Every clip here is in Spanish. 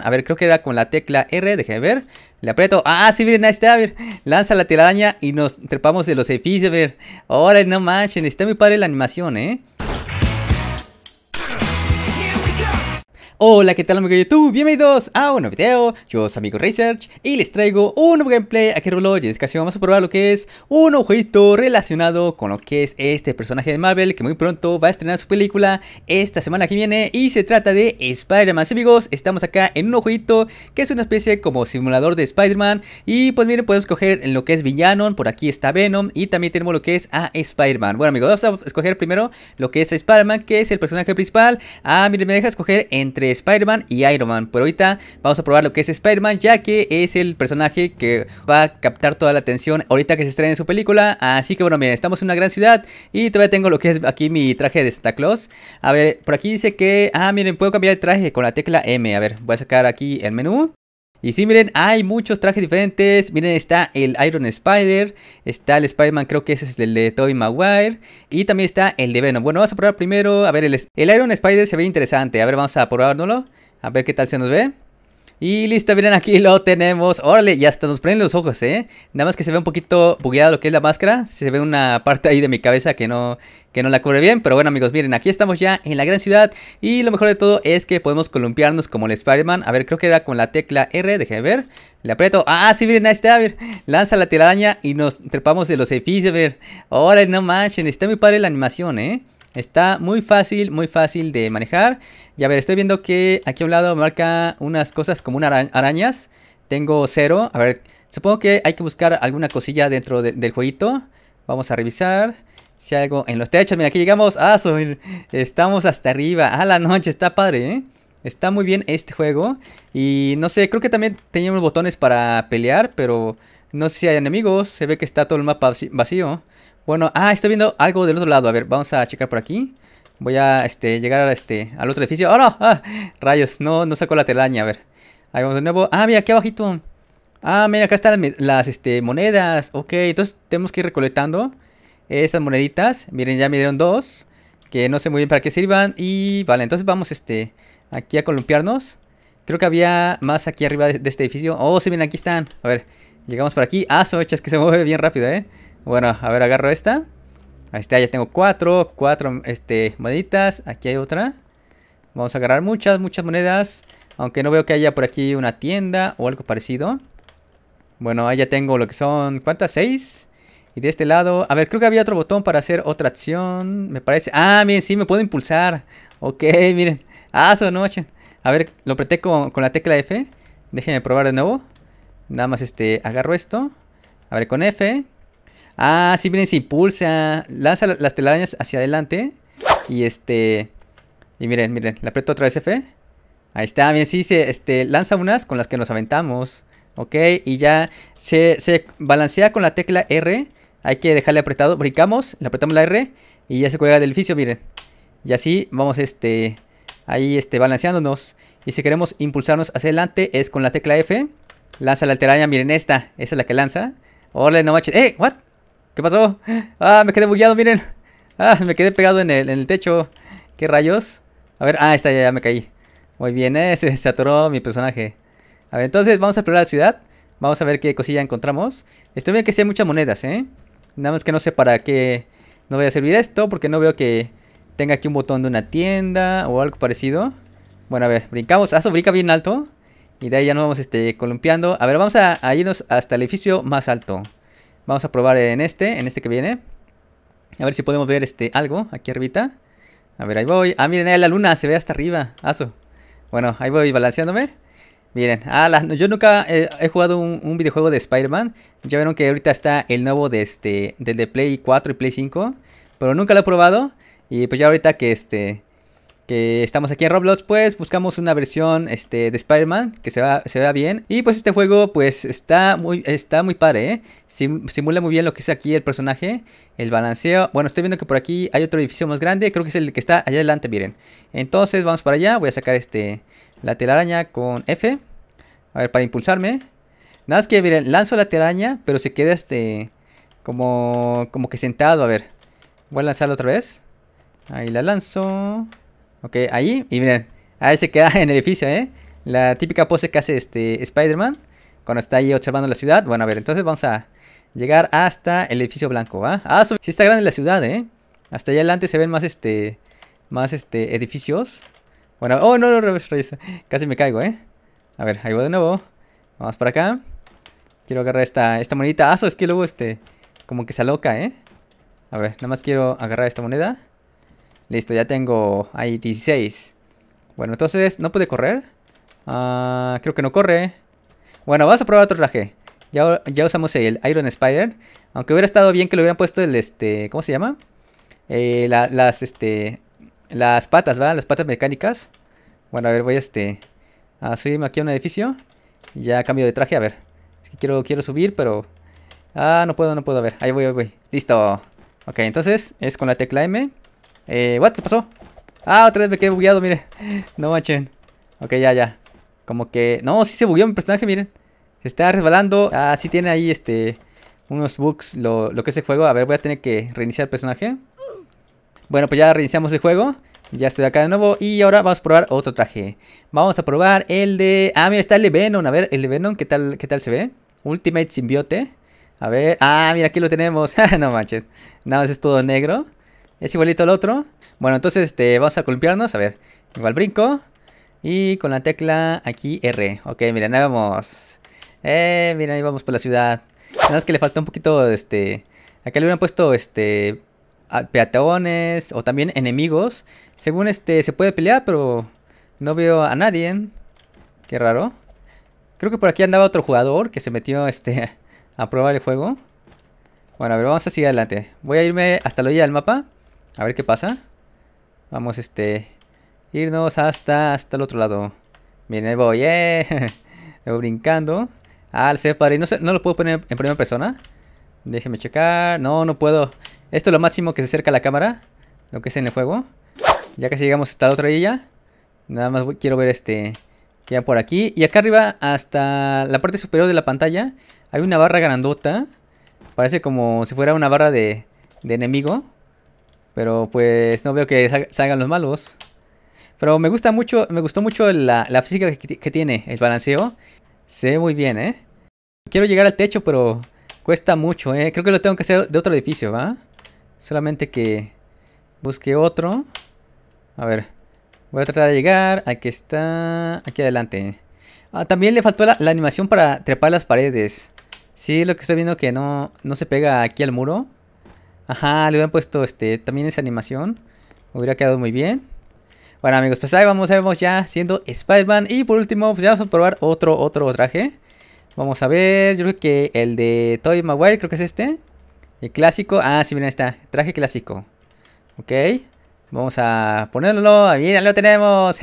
A ver, creo que era con la tecla R, déjame ver. Le aprieto. Ah, sí, miren, ahí está, a ver. Lanza la telaraña y nos trepamos de los edificios, ver Ahora, no manches! está muy padre la animación, ¿eh? Hola, ¿qué tal amigos de YouTube? Bienvenidos a un nuevo video, yo soy Amigo Research y les traigo un nuevo gameplay aquí en Roblox y en esta caso vamos a probar lo que es un ojito relacionado con lo que es este personaje de Marvel que muy pronto va a estrenar su película esta semana que viene y se trata de Spider-Man. amigos, estamos acá en un ojito que es una especie como simulador de Spider-Man y pues miren, podemos escoger en lo que es Villanon por aquí está Venom y también tenemos lo que es a Spider-Man. Bueno amigos, vamos a escoger primero lo que es Spider-Man que es el personaje principal. Ah, miren, me deja escoger entre Spider-Man y Iron Man. pero ahorita vamos a probar lo que es Spider-Man, ya que es el personaje que va a captar toda la atención ahorita que se en su película. Así que bueno, miren, estamos en una gran ciudad y todavía tengo lo que es aquí mi traje de Santa Claus. A ver, por aquí dice que... Ah, miren, puedo cambiar el traje con la tecla M. A ver, voy a sacar aquí el menú. Y sí, miren, hay muchos trajes diferentes. Miren, está el Iron Spider, está el Spider-Man, creo que ese es el de Tobey Maguire, y también está el de Venom. Bueno, vamos a probar primero, a ver, el, el Iron Spider se ve interesante. A ver, vamos a probárnoslo, a ver qué tal se nos ve. Y listo, miren, aquí lo tenemos. Órale, ya hasta nos prenden los ojos, ¿eh? Nada más que se ve un poquito bugueado lo que es la máscara. Se ve una parte ahí de mi cabeza que no, que no la cubre bien. Pero bueno, amigos, miren, aquí estamos ya en la gran ciudad. Y lo mejor de todo es que podemos columpiarnos como el Spider-Man. A ver, creo que era con la tecla R, déjenme ver. Le aprieto. Ah, sí, miren, ahí está, ver, Lanza la telaraña y nos trepamos de los edificios, a ver, Órale, no manches, está muy padre la animación, ¿eh? Está muy fácil, muy fácil de manejar. Y a ver, estoy viendo que aquí a un lado marca unas cosas como unas arañas. Tengo cero. A ver, supongo que hay que buscar alguna cosilla dentro del jueguito. Vamos a revisar si hay algo en los techos. Mira, aquí llegamos. Ah, soy, estamos hasta arriba. A ah, la noche, está padre, ¿eh? Está muy bien este juego. Y no sé, creo que también teníamos botones para pelear, pero no sé si hay enemigos. Se ve que está todo el mapa vacío. Bueno, ah, estoy viendo algo del otro lado. A ver, vamos a checar por aquí. Voy a este, llegar a este, al otro edificio. ¡Oh, no! ¡Ah! Rayos, no, no sacó la telaraña. A ver. Ahí vamos de nuevo. Ah, mira, aquí abajito. Ah, mira, acá están las, este, monedas. Ok, entonces tenemos que ir recolectando esas moneditas. Miren, ya me dieron dos. Que no sé muy bien para qué sirvan. Y vale, entonces vamos este, aquí a columpiarnos. Creo que había más aquí arriba de, este edificio. Oh, sí, miren, aquí están. A ver, llegamos por aquí. Ah, hechas que se mueve bien rápido, eh. Bueno, a ver, agarro esta. Ahí está, ya tengo cuatro, cuatro este, moneditas. Aquí hay otra. Vamos a agarrar muchas, muchas monedas. Aunque no veo que haya por aquí una tienda o algo parecido. Bueno, ahí ya tengo lo que son, ¿cuántas? Seis. Y de este lado, a ver, creo que había otro botón para hacer otra acción, me parece. Ah, miren, sí, me puedo impulsar. Ok, miren. Ah, su noche. A ver, lo apreté con, con la tecla F. Déjenme probar de nuevo. Nada más este, agarro esto. A ver, con F. Ah, sí, miren, se impulsa. Lanza las telarañas hacia adelante. Y este... Y miren, miren, le aprieto otra vez F. Ahí está, miren, sí, se, este, lanza unas con las que nos aventamos. Ok, y ya se, balancea con la tecla R. Hay que dejarle apretado. Brincamos, le apretamos la R. Y ya se cuelga del edificio, miren. Y así vamos, este... Ahí, este, balanceándonos. Y si queremos impulsarnos hacia adelante es con la tecla F. Lanza la telaraña, miren esta. Esa es la que lanza. Órale, no ¡Eh! ¿What? ¿Qué pasó? Ah, me quedé bugueado, miren. Ah, me quedé pegado en el, en el techo. ¿Qué rayos? A ver, ah, está, ya, me caí. Muy bien, eh, se, atoró mi personaje. A ver, entonces vamos a explorar la ciudad. Vamos a ver qué cosilla encontramos. Estoy bien que sí hay muchas monedas, ¿eh? Nada más que no sé para qué no voy a servir esto, porque no veo que tenga aquí un botón de una tienda o algo parecido. Bueno, a ver, brincamos. Ah, eso brinca bien alto. Y de ahí ya nos vamos este, columpiando. A ver, vamos a, a irnos hasta el edificio más alto. Vamos a probar en este, en este que viene. A ver si podemos ver este algo aquí arriba. A ver, ahí voy. Ah, miren, ahí la luna se ve hasta arriba. Aso. Bueno, ahí voy balanceándome. Miren, ah, yo nunca he jugado un, videojuego de Spider-Man. Ya vieron que ahorita está el nuevo de este, del de Play 4 y Play 5. Pero nunca lo he probado. Y pues ya ahorita que este que estamos aquí en Roblox, pues buscamos una versión este, de Spider-Man que se, va, se vea bien. Y pues este juego pues está muy, está muy padre, ¿eh? simula muy bien lo que es aquí el personaje, el balanceo. Bueno, estoy viendo que por aquí hay otro edificio más grande, creo que es el que está allá adelante, miren. Entonces vamos para allá, voy a sacar este la telaraña con F. A ver, para impulsarme. Nada más que, miren, lanzo la telaraña, pero se queda este como, como que sentado, a ver. Voy a lanzarla otra vez. Ahí la lanzo. Ok, ahí. Y miren, ahí se queda en el edificio, ¿eh? La típica pose que hace este Spider-Man cuando está ahí observando la ciudad. Bueno, a ver, entonces vamos a llegar hasta el edificio blanco, ¿va? Ah, sí está grande la ciudad, ¿eh? Hasta allá adelante se ven más este más este edificios. Bueno, oh, no, no, Casi me caigo, ¿eh? A ver, ahí voy de nuevo. Vamos para acá. Quiero agarrar esta, esta monedita. Ah, es que luego este como que se aloca, ¿eh? A ver, nada más quiero agarrar esta moneda. Listo, ya tengo ahí 16. Bueno, entonces, ¿no puede correr? Ah, creo que no corre. Bueno, vamos a probar otro traje. Ya, ya, usamos el Iron Spider. Aunque hubiera estado bien que le hubieran puesto el, este, ¿cómo se llama? Eh, las, este, las patas, ¿va? Las patas mecánicas. Bueno, a ver, voy a, este, a subirme aquí a un edificio. Ya cambio de traje, a ver. Es que quiero, quiero subir, pero... Ah, no puedo, no puedo, a ver. Ahí voy, ahí voy. Listo. Ok, entonces es con la tecla M. Eh, ¿Qué pasó? Ah, otra vez me quedé bugueado, miren No manchen. Ok, ya, ya. Como que... No, sí se bugueó mi personaje, miren. Se está resbalando. Ah, sí tiene ahí, este... Unos bugs, lo, que es el juego. A ver, voy a tener que reiniciar el personaje. Bueno, pues ya reiniciamos el juego. Ya estoy acá de nuevo y ahora vamos a probar otro traje. Vamos a probar el de... Ah, mira, está el de Venom. A ver, el de Venom, ¿qué tal, qué tal se ve? Ultimate Symbiote. A ver... Ah, mira, aquí lo tenemos. no manches. Nada más es todo negro. Es igualito al otro. Bueno, entonces este, vamos a columpiarnos. A ver, igual brinco. Y con la tecla aquí R. Ok, miren, ahí vamos. Eh, miren, ahí vamos por la ciudad. Nada más que le falta un poquito, de este... Acá le hubieran puesto, este... Peatones o también enemigos. Según este, se puede pelear, pero no veo a nadie. Qué raro. Creo que por aquí andaba otro jugador que se metió, este... A probar el juego. Bueno, a ver, vamos a seguir adelante. Voy a irme hasta la orilla del mapa. A ver qué pasa. Vamos, este... Irnos hasta, hasta el otro lado. Miren, ahí voy. ¡Eh! me voy brincando. Ah, el para padre. No, no lo puedo poner en primera persona. Déjenme checar. No, no puedo. Esto es lo máximo que se acerca a la cámara. Lo que es en el juego. Ya casi llegamos hasta la otra orilla. Nada más quiero ver este... Queda por aquí. Y acá arriba, hasta la parte superior de la pantalla, hay una barra grandota. Parece como si fuera una barra de enemigo. Pero pues no veo que salgan los malos. Pero me gusta mucho, me gustó mucho la, física que, tiene, el balanceo. Se ve muy bien, ¿eh? Quiero llegar al techo, pero cuesta mucho, ¿eh? Creo que lo tengo que hacer de otro edificio, ¿va? Solamente que busque otro. A ver, voy a tratar de llegar. Aquí está, aquí adelante. Ah, también le faltó la, animación para trepar las paredes. Sí, lo que estoy viendo que no se pega aquí al muro. Ajá, le hubieran puesto este, también esa animación. Hubiera quedado muy bien. Bueno amigos, pues ahí vamos, vamos ya siendo Spider-Man. Y por último, pues ya vamos a probar otro, otro traje. Vamos a ver, yo creo que el de Toy Maguire, creo que es este. El clásico, ah sí, miren, está, traje clásico. Ok, vamos a ponerlo, Mira, lo tenemos.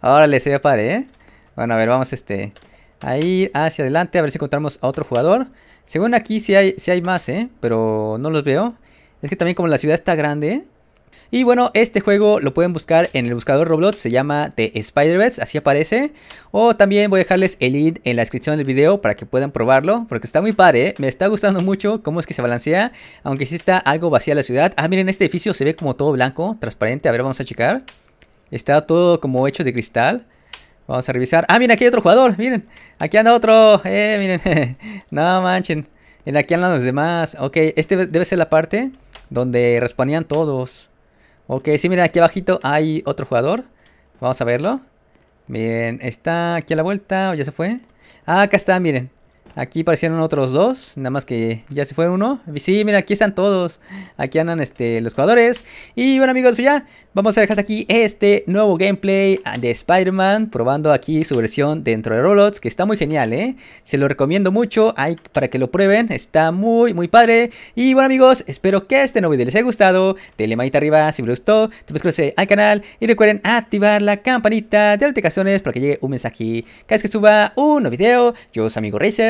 Ahora se ve padre, ¿eh? Bueno, a ver, vamos este, a ir hacia adelante, a ver si encontramos a otro jugador. Según aquí sí hay, si hay más, ¿eh? Pero no los veo. Es que también como la ciudad está grande. Y bueno, este juego lo pueden buscar en el buscador Roblox, se llama The Spider-Verse, así aparece. O también voy a dejarles el link en la descripción del video para que puedan probarlo, porque está muy padre, ¿eh? me está gustando mucho cómo es que se balancea, aunque sí está algo vacía la ciudad. Ah, miren, este edificio se ve como todo blanco, transparente, a ver, vamos a checar. Está todo como hecho de cristal. Vamos a revisar. Ah, miren, aquí hay otro jugador. Miren, aquí anda otro. Eh, miren. no manchen. En aquí andan los demás. Ok, este debe ser la parte donde respondían todos. Ok, sí, miren, aquí abajito hay otro jugador. Vamos a verlo. Miren, está aquí a la vuelta. ¿O ya se fue? Ah, acá está, miren. Aquí aparecieron otros dos, nada más que ya se fue uno. Sí, mira, aquí están todos. Aquí andan este, los jugadores. Y bueno amigos, pues ya vamos a dejar hasta aquí este nuevo gameplay de Spider-Man. Probando aquí su versión dentro de Roblox, que está muy genial, ¿eh? Se lo recomiendo mucho hay, para que lo prueben. Está muy, muy padre. Y bueno amigos, espero que este nuevo video les haya gustado. Denle manita arriba si les gustó. Suscríbanse al canal y recuerden activar la campanita de notificaciones para que llegue un mensaje cada vez que suba un nuevo video. Yo soy amigo racer